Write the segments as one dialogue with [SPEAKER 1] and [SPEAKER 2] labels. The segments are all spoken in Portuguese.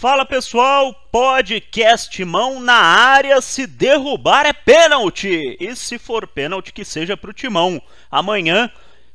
[SPEAKER 1] Fala pessoal, podcast Mão na área, se derrubar é pênalti. E se for pênalti que seja para o Timão. Amanhã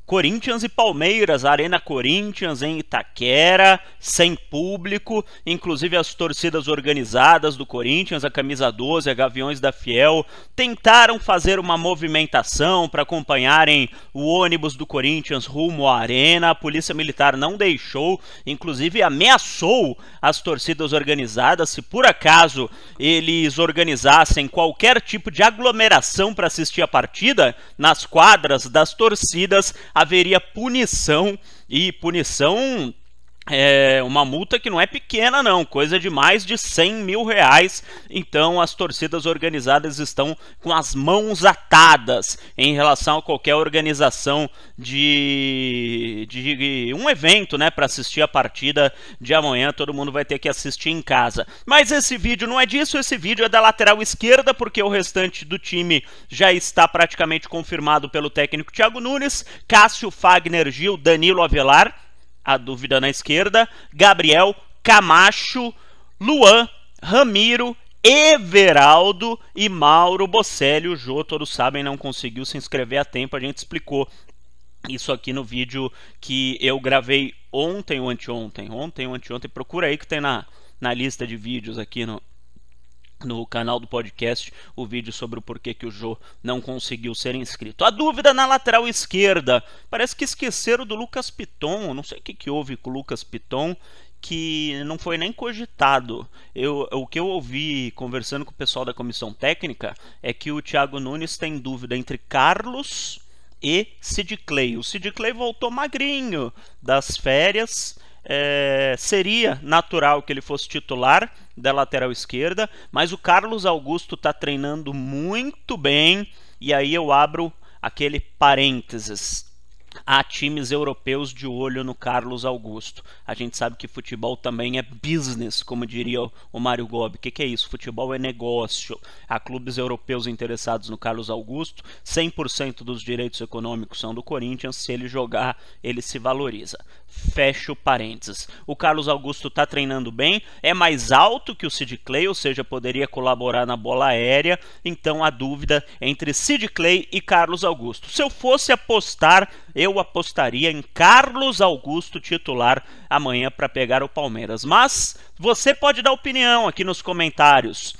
[SPEAKER 1] Corinthians e Palmeiras, Arena Corinthians em Itaquera, sem público, inclusive as torcidas organizadas do Corinthians, a camisa 12, a Gaviões da Fiel, tentaram fazer uma movimentação para acompanharem o ônibus do Corinthians rumo à arena. A Polícia Militar não deixou, inclusive ameaçou as torcidas organizadas se por acaso eles organizassem qualquer tipo de aglomeração para assistir a partida nas quadras das torcidas haveria punição e punição é uma multa que não é pequena não, coisa de mais de 100 mil reais, então as torcidas organizadas estão com as mãos atadas em relação a qualquer organização de, de um evento, né, para assistir a partida de amanhã, todo mundo vai ter que assistir em casa. Mas esse vídeo não é disso, esse vídeo é da lateral esquerda, porque o restante do time já está praticamente confirmado pelo técnico Thiago Nunes, Cássio Fagner Gil, Danilo Avelar, a dúvida na esquerda, Gabriel, Camacho, Luan, Ramiro, Everaldo e Mauro Bocelli. O Jô, todos sabem, não conseguiu se inscrever a tempo, a gente explicou isso aqui no vídeo que eu gravei ontem ou anteontem. Ontem ou anteontem, procura aí que tem na, na lista de vídeos aqui no, no canal do podcast o vídeo sobre o porquê que o Jô não conseguiu ser inscrito. A dúvida na lateral esquerda. Parece que esqueceram do Lucas Piton. Não sei o que, que houve com o Lucas Piton que não foi nem cogitado. Eu, o que eu ouvi conversando com o pessoal da comissão técnica é que o Thiago Nunes tem dúvida entre Carlos e Sid Clay. O Sid Clay voltou magrinho das férias é, seria natural que ele fosse titular da lateral esquerda, mas o Carlos Augusto está treinando muito bem, e aí eu abro aquele parênteses há times europeus de olho no Carlos Augusto. A gente sabe que futebol também é business, como diria o Mário Gobi. O que, que, é isso? Futebol é negócio. Há clubes europeus interessados no Carlos Augusto. 100% dos direitos econômicos são do Corinthians. Se ele jogar, ele se valoriza. Fecha o parênteses. O Carlos Augusto está treinando bem, é mais alto que o Sid Clay, ou seja, poderia colaborar na bola aérea. Então a dúvida entre Sid Clay e Carlos Augusto. Se eu fosse apostar eu apostaria em Carlos Augusto titular amanhã para pegar o Palmeiras. Mas você pode dar opinião aqui nos comentários.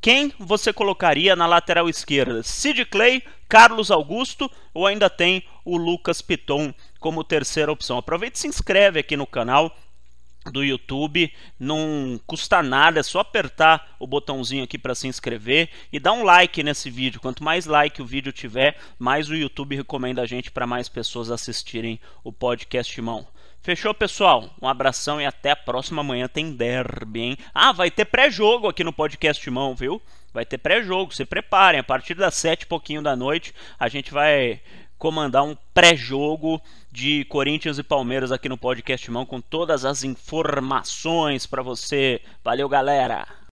[SPEAKER 1] Quem você colocaria na lateral esquerda? Sid Clay, Carlos Augusto ou ainda tem o Lucas Piton como terceira opção? Aproveita e se inscreve aqui no canal do YouTube, não custa nada, é só apertar o botãozinho aqui para se inscrever e dar um like nesse vídeo. Quanto mais like o vídeo tiver, mais o YouTube recomenda a gente para mais pessoas assistirem o podcast Mão. Fechou, pessoal? Um abração e até a próxima manhã tem derby, hein? Ah, vai ter pré-jogo aqui no podcast Mão, viu? Vai ter pré-jogo, se preparem. A partir das sete e pouquinho da noite, a gente vai comandar um pré-jogo de Corinthians e Palmeiras aqui no Podcast Mão com todas as informações para você. Valeu, galera!